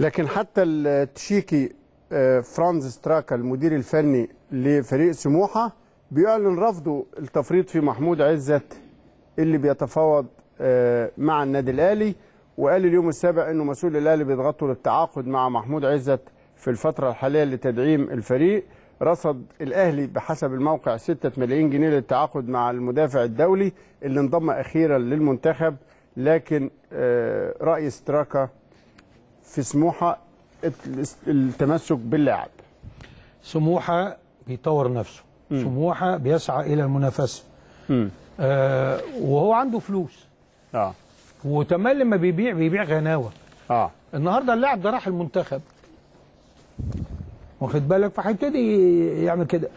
لكن حتى التشيكي آه، فرانز ستراكا المدير الفني لفريق سموحه بيعلن رفضه التفريط في محمود عزت اللي بيتفاوض آه، مع النادي الاهلي وقال اليوم السابع انه مسؤول الاهلي بيضغطوا للتعاقد مع محمود عزت في الفتره الحاليه لتدعيم الفريق رصد الاهلي بحسب الموقع 6 ملايين جنيه للتعاقد مع المدافع الدولي اللي انضم اخيرا للمنتخب لكن آه، راي ستراكا في سموحه التمسك باللاعب سموحه بيطور نفسه م. سموحه بيسعى الى المنافسه آه وهو عنده فلوس اه وتمام لما بيبيع بيبيع غناوه اه النهارده اللاعب ده راح المنتخب واخد بالك فهيبتدي يعمل كده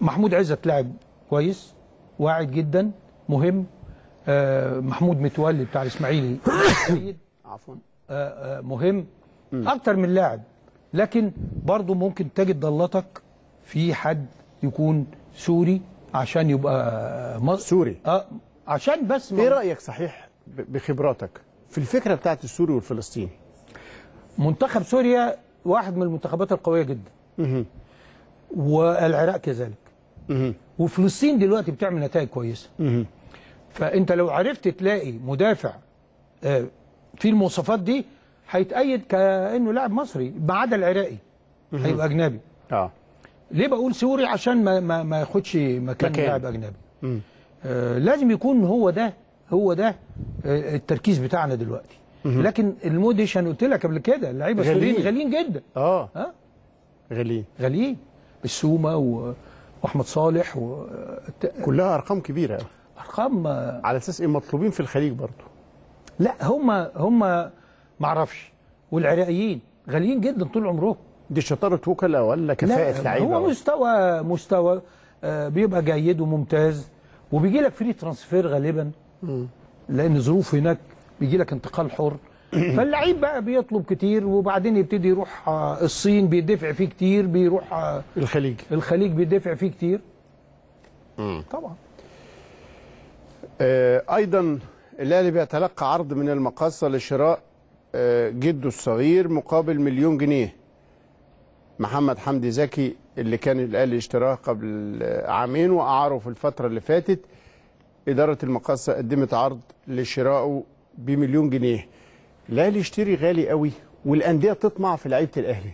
محمود عزت لاعب كويس واعد جدا مهم آه محمود متولي بتاع الاسماعيلي عفوا آه، آه، مهم اكتر من لاعب لكن برضه ممكن تجد ضلتك في حد يكون سوري عشان يبقى مصر سوري اه عشان بس ايه رايك صحيح بخبراتك في الفكره بتاعت السوري والفلسطيني منتخب سوريا واحد من المنتخبات القويه جدا مه. والعراق كذلك مه. وفلسطين دلوقتي بتعمل نتائج كويسه مه. فانت لو عرفت تلاقي مدافع آه، في المواصفات دي هيتأيد كأنه لاعب مصري ما عدا العراقي هيبقى أجنبي اه ليه بقول سوري عشان ما ما, ما ياخدش مكان, لاعب أجنبي آه لازم يكون هو ده هو ده آه التركيز بتاعنا دلوقتي مم. لكن الموديش انا قلت لك قبل كده اللعيبه السوريين غاليين جدا اه ها غاليين غاليين بالسومه و... واحمد صالح و... كلها ارقام كبيره ارقام آه، على اساس ايه مطلوبين في الخليج برضه لا هم هم ما اعرفش والعراقيين غاليين جدا طول عمرهم دي شطاره وكلاء ولا كفاءه لعيبه هو مستوى مستوى آه بيبقى جيد وممتاز وبيجي لك فري ترانسفير غالبا م. لان ظروف هناك بيجي لك انتقال حر فاللعيب بقى بيطلب كتير وبعدين يبتدي يروح آه الصين بيدفع فيه كتير بيروح آه الخليج الخليج بيدفع فيه كتير م. طبعا آه، ايضا الأهلي بيتلقى عرض من المقاصة لشراء آه، جده الصغير مقابل مليون جنيه محمد حمدي زكي اللي كان الأهلي اشتراه قبل آه، عامين وأعاره في الفترة اللي فاتت إدارة المقاصة قدمت عرض لشرائه بمليون جنيه الأهلي يشتري غالي قوي والأندية تطمع في لعيبة الأهلي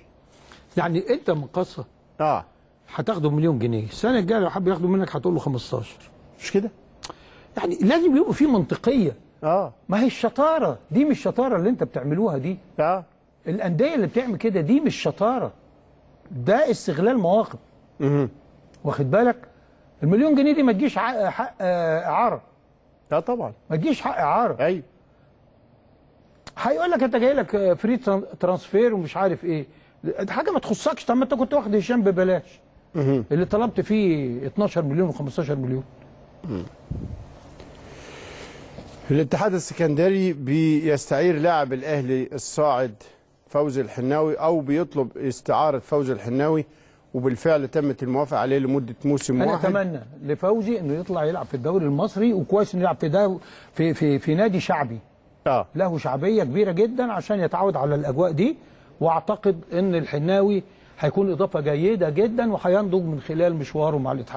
يعني أنت مقاصة آه هتاخده مليون جنيه السنة الجاية لو حب ياخده منك هتقول له 15 مش كده يعني لازم يبقوا في منطقيه اه ما هي الشطاره دي مش الشطاره اللي انت بتعملوها دي اه الانديه اللي بتعمل كده دي مش شطاره ده استغلال مواقف اها واخد بالك المليون جنيه دي ما تجيش حق اعاره لا طبعا ما تجيش حق اعاره ايوه هيقول لك انت جاي لك فري ترانسفير ومش عارف ايه حاجه ما تخصكش طب ما انت كنت واخد هشام ببلاش اللي طلبت فيه 12 مليون و15 مليون الاتحاد السكندري بيستعير لاعب الاهلي الصاعد فوزي الحناوي او بيطلب استعاره فوزي الحناوي وبالفعل تمت الموافقه عليه لمده موسم واحد انا اتمنى لفوزي انه يطلع يلعب في الدوري المصري وكويس انه يلعب في ده في في في نادي شعبي اه له شعبيه كبيره جدا عشان يتعود على الاجواء دي واعتقد ان الحناوي هيكون اضافه جيده جدا وهينضج من خلال مشواره مع الاتحاد